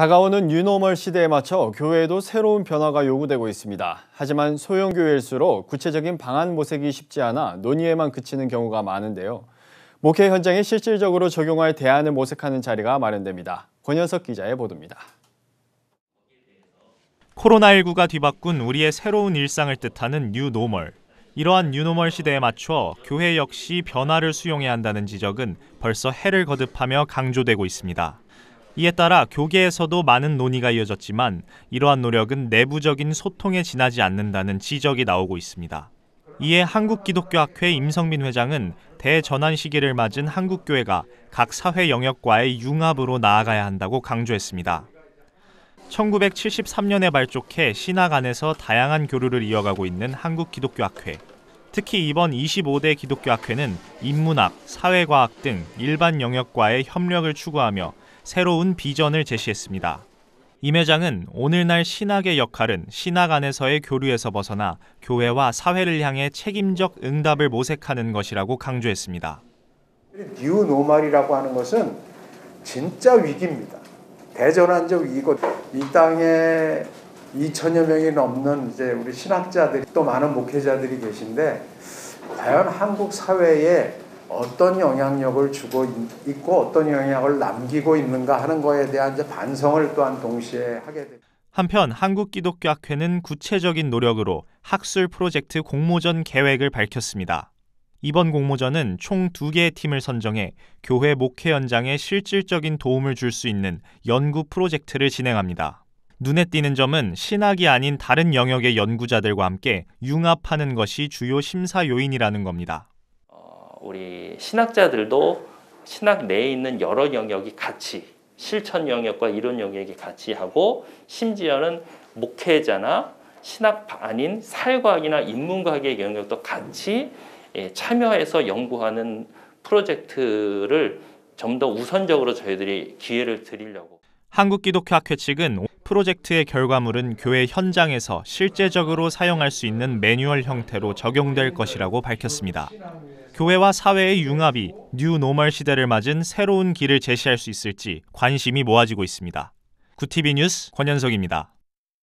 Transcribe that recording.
다가오는 유노멀 시대에 맞춰 교회에도 새로운 변화가 요구되고 있습니다. 하지만 소형교회일수록 구체적인 방안 모색이 쉽지 않아 논의에만 그치는 경우가 많은데요. 목회 현장에 실질적으로 적용할 대안을 모색하는 자리가 마련됩니다. 권현석 기자의 보도입니다. 코로나19가 뒤바꾼 우리의 새로운 일상을 뜻하는 뉴노멀. 이러한 뉴노멀 시대에 맞춰 교회 역시 변화를 수용해야 한다는 지적은 벌써 해를 거듭하며 강조되고 있습니다. 이에 따라 교계에서도 많은 논의가 이어졌지만 이러한 노력은 내부적인 소통에 지나지 않는다는 지적이 나오고 있습니다. 이에 한국기독교학회 임성민 회장은 대전환 시기를 맞은 한국교회가 각 사회 영역과의 융합으로 나아가야 한다고 강조했습니다. 1973년에 발족해 신학 안에서 다양한 교류를 이어가고 있는 한국기독교학회. 특히 이번 25대 기독교학회는 인문학, 사회과학 등 일반 영역과의 협력을 추구하며 새로운 비전을 제시했습니다. 임 회장은 오늘날 신학의 역할은 신학 안에서의 교류에서 벗어나 교회와 사회를 향해 책임적 응답을 모색하는 것이라고 강조했습니다. 뉴 노멀이라고 하는 것은 진짜 위기입니다. 대전환적 위기고 이 땅에 2천여 명이 넘는 이제 우리 신학자들이 또 많은 목회자들이 계신데 과연 한국 사회에 어떤 영향력을 주고 있고 어떤 영향을 남기고 있는가 하는 것에 대한 이제 반성을 또한 동시에 하게 됩니다. 한편 한국기독교학회는 구체적인 노력으로 학술 프로젝트 공모전 계획을 밝혔습니다. 이번 공모전은 총 두개의 팀을 선정해 교회 목회 현장에 실질적인 도움을 줄 수 있는 연구 프로젝트를 진행합니다. 눈에 띄는 점은 신학이 아닌 다른 영역의 연구자들과 함께 융합하는 것이 주요 심사 요인이라는 겁니다. 우리 신학자들도 신학 내에 있는 여러 영역이 같이 실천 영역과 이론 영역이 같이 하고 심지어는 목회자나 신학 아닌 사회과학이나 인문과학의 영역도 같이 예, 참여해서 연구하는 프로젝트를 좀 더 우선적으로 저희들이 기회를 드리려고. 한국기독교학회 측은 프로젝트의 결과물은 교회 현장에서 실제적으로 사용할 수 있는 매뉴얼 형태로 적용될 것이라고 밝혔습니다. 교회와 사회의 융합이 뉴노멀 시대를 맞은 새로운 길을 제시할 수 있을지 관심이 모아지고 있습니다. 구티비 뉴스 권현석입니다.